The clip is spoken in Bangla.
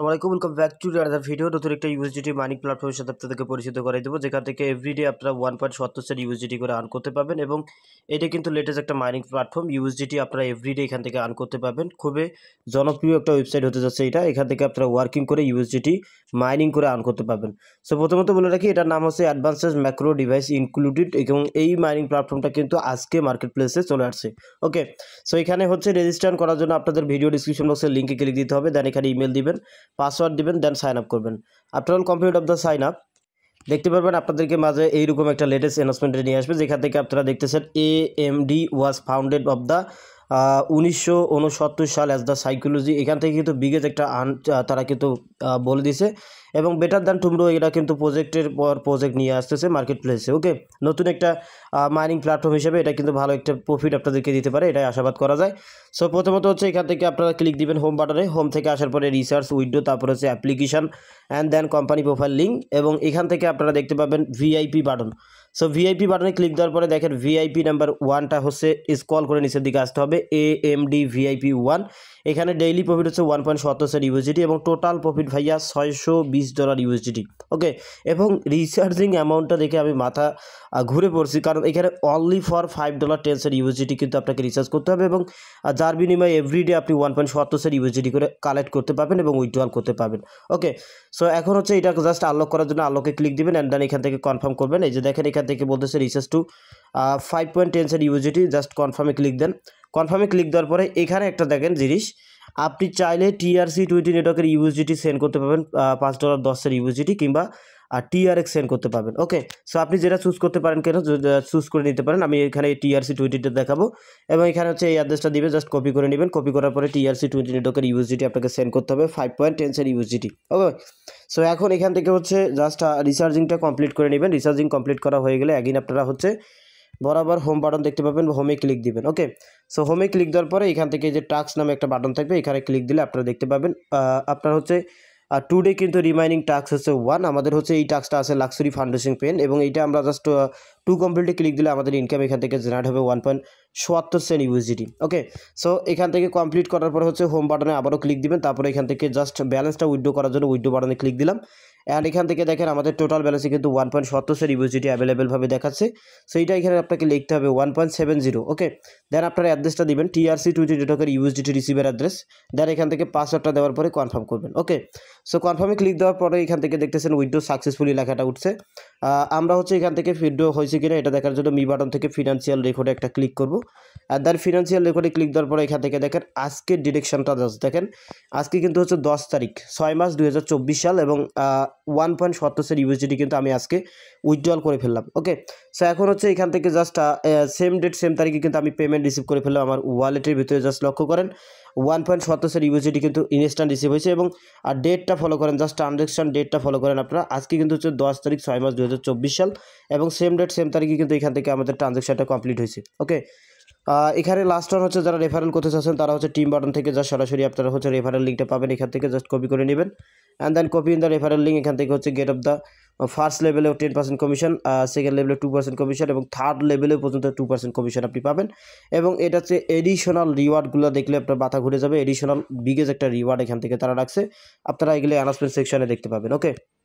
আসসালামাইকুম welcome back to other video নতুন একটা ইউএসডিটি মানি প্ল্যাটফর্মের সাথে আপনাদেরকে পরিচিত করাই দেবো যেখান থেকে এভরিডে আপনারা ওয়ান পয়েন্ট সত্তর সেট ইউএসডিটি করে আর্ন করতে পারবেন এবং এটা কিন্তু লেটেস্ট একটা মাইনিং প্ল্যাটফর্ম ইউএসডিটি আপনারা এভরিডে এখান থেকে আর্ন করতে পারবেন খুবই জনপ্রিয় একটা ওয়েবসাইট হতে যাচ্ছে এটা এখান থেকে আপনারা ওয়ার্কিং করে ইউএসডিটি মাইনিং করে আর্ন করতে পারবেন সো প্রথমত বলে রাখি এটার নাম হচ্ছে অ্যাডভান্সেস ম্যাক্রো ডিভাইস ইনক্লুডেড এবং এই মাইনিং প্ল্যাটফর্মটা কিন্তু আজকে মার্কেট প্লেসে চলে আসছে ওকে সো এখানে হচ্ছে রেজিস্ট্রান করার জন্য আপনাদের ভিডিও ডিসক্রিপশন বক্সের লিঙ্কে ক্লিক দিতে হবে দেন এখানে ইমেল দিবেন পাসওয়ার্ড দিবেন দেন সাইন আপ করবেন after all complete of the sign up দেখতে পারবেন আপনাদেরকে মাঝে এইরকম একটা লেটেস্ট অ্যানাউন্সমেন্টে নিয়ে আসবে যেখান থেকে আপনারা দেখতেছেন A M D was founded of the উনিশশো সাল অ্যাজ দ্য সাইকোলজি এখান থেকে কিন্তু বিগেজ একটা আন তারা কিন্তু বলে দিছে এবং বেটার দ্যান টুমরো এরা কিন্তু প্রজেক্টের পর প্রজেক্ট নিয়ে আসতেছে মার্কেট প্লেসে ওকে নতুন একটা মাইনিং প্ল্যাটফর্ম হিসেবে এটা কিন্তু ভালো একটা প্রফিট আপনাদেরকে দিতে পারে এটাই আশাবাদ করা যায় সো প্রথমত হচ্ছে এখান থেকে আপনারা ক্লিক দিবেন হোম বাটনে হোম থেকে আসার পরে রিসার্চ উইডো তারপর হচ্ছে application and then company profile link এবং এখান থেকে আপনারা দেখতে পাবেন ভিআইপি বাটন সো ভিআইপি বাটনে ক্লিক দেওয়ার পরে দেখেন ভিআইপি নাম্বার ওয়ানটা হচ্ছে স্কল করে নিচের দিকে আসতে হবে A M D VIP one এখানে ডেইলি প্রফিট হচ্ছে ওয়ান পয়েন্ট সতেরো ইউএসডিটি এবং টোটাল প্রফিট ভাইয়া ছয়শো বিশ ডলার ইউএসডিটি ওকে এবং রিচার্জিং অ্যামাউন্টটা দেখে আমি মাথা ঘুরে পড়ছি কারণ এখানে only for five dollar ten cent USDT কিন্তু আপনাকে রিচার্জ করতে হবে এবং যার বিনিময়ে এভরিডে আপনি ওয়ান পয়েন্ট সতেরো সেন্ট ইউএসডিটি করে কালেক্ট করতে পারবেন এবং উইথড্রল করতে পারবেন ওকে সো এখন হচ্ছে এটা জাস্ট আনলক করার জন্য আলোকে ক্লিক দিবেন অ্যান্ড দেন এখান থেকে কনফার্ম করবেন এই যে দেখেন এখান থেকে বলতেছে রিচার্জ টু ফাইভ পয়েন্ট টেন্সের ইউজিটি জাস্ট কনফার্মে ক্লিক দেন কনফার্মে ক্লিক দেওয়ার পরে এখানে একটা দেখেন জিনিস আপনি চাইলে টিআরসি টোয়েন্টি নেটওয়ার্কের ইউএসডিটি সেন্ড করতে পারবেন পাঁচ ডলার দশের ইউএসডিটি কিংবা আর টিআরএক্স সেন্ড করতে পারবেন ওকে সো আপনি যেটা চুজ করতে পারেন কেন চুজ করে নিতে পারেন আমি এখানে টিআরসি টোয়েন্টিটা দেখাবো এবং এখানে হচ্ছে এই অ্যাড্রেসটা দিবে জাস্ট কপি করে নেবেন কপি করার পরে টিআরসি টোয়েন্টি নেটওয়ার্কের ইউএসডিটি আপনাকে সেন্ড করতে হবে ফাইভ পয়েন্ট টেন্সের ইউএসডিটি ওকে সো এখন এখান থেকে হচ্ছে জাস্ট রিচার্জিংটা কমপ্লিট করে নেবেন রিচার্জিং কমপ্লিট করা হয়ে গেলে একদিন আপনারা হচ্ছে বরাবর হোম বাটন দেখতে পাবেন হোমে ক্লিক দিবেন ওকে সো হোমে ক্লিক দেওয়ার পরে এখান থেকে যে টাস্ক নামে একটা বাটন থাকবে এখানে ক্লিক দিলে আপনারা দেখতে পাবেন আপনার হচ্ছে আর টুডে কিন্তু রিমাইনিং টাস্ক হচ্ছে ওয়ান আমাদের হচ্ছে এই টাস্কটা আছে লাক্সারি ফাউন্ডেশন পেন এবং এইটা আমরা জাস্ট টু কমপ্লিটে ক্লিক দিলে আমাদের ইনকাম এখান থেকে জেনারেট হবে ওয়ান পয়েন্ট সোয়াত্তর সেন্ট ইউজিডি ওকে সো এখান থেকে কমপ্লিট করার পর হচ্ছে হোম বাটনে আবারও ক্লিক দিবেন তারপরে এখান থেকে জাস্ট ব্যালেন্সটা উইড্রো করার জন্য উইড্রো বাটনে ক্লিক দিলাম অ্যান্ড এখান থেকে দেখেন আমাদের টোটাল ব্যালেন্সে কিন্তু ওয়ান পয়েন্ট সত্তরের ইউজিটি অ্যাভেলেবেলভাবে দেখাচ্ছে সেইটা এখানে আপনাকে লিখতে হবে one point seven zero okay then আপনার অ্যাড্রেসটা দেবেন টিআরসি টোয়েন্টি টকের ইউএসডিটি রিসিভার অ্যাড্রেস দেন এখান থেকে পাসওয়ার্ডটা দেওয়ার পরে কনফার্ম করবেন ওকে সো কনফার্মে ক্লিক দেওয়ার পরে এখান থেকে দেখতেছেন উইডো সাকসেসফুলি লেখাটা উঠছে আমরা হচ্ছে এখান থেকে ফিডো হয়েছে কিনা এটা দেখার জন্য মি বাটন থেকে ফিনান্সিয়াল রেকর্ডে একটা ক্লিক করব আর দেন ফিনান্সিয়াল রেকর্ডে ক্লিক দেওয়ার পরে এখান থেকে দেখেন আজকের ডিরেকশনটা দেখেন আজকে কিন্তু হচ্ছে দশ তারিখ ছয় মাস দুই সাল এবং ওয়ান পয়েন্ট সত্তর ইউএসডিটি কিন্তু আমি আজকে উইথড্রল করে ফেললাম ওকে সো এখন হচ্ছে এখান থেকে জাস্ট সেম ডেট সেম তারিখে কিন্তু আমি পেমেন্ট রিসিভ করে ফেললাম আমার ওয়ালেটের ভিতরে জাস্ট লক্ষ্য করেন ওয়ান পয়েন্ট সত্তরের ইউএসডিটি কিন্তু ইনস্ট্যান্ট রিসিভ হয়েছে এবং আর ডেটটা ফলো করেন জাস্ট ট্রানজাকশন ডেটটা ফলো করেন আপনারা আজকে কিন্তু হচ্ছে দশ তারিখ ছয় মাস দু সাল এবং সেম ডেট সেম তারিখে কিন্তু এখান থেকে আমাদের ট্রানজাকশনটা কমপ্লিট হয়েছে ওকে এখানে লাস্ট ওয়ান হচ্ছে যারা রেফারেল করতে চাচ্ছেন তারা হচ্ছে টিম বাটন থেকে যা সরাসরি আপনারা হচ্ছে রেফারেল লিঙ্কটা পাবেন এখান থেকে জাস্ট কপি করে নেবেন and then copy in the referral link এখান থেকে হচ্ছে গেট অফ দ্য ফার্স্ট লেভেলেও টেন পার্সেন্ট কমিশন সেকেন্ড লেভেলে টু পার্সেন্ট কমিশন এবং থার্ড লেভেলে পর্যন্ত টু পার্সেন্ট কমিশন আপনি পাবেন এবং এটা হচ্ছে এডিশনাল রিওয়ার্ডগুলো দেখলে আপনার মাথা ঘুরে যাবে এডিশনাল বিগেজ একটা রিওয়ার্ড এখান থেকে তারা রাখছে আপনারা এগুলো অ্যানাউন্সমেন্ট সেকশনে দেখতে পাবেন ওকে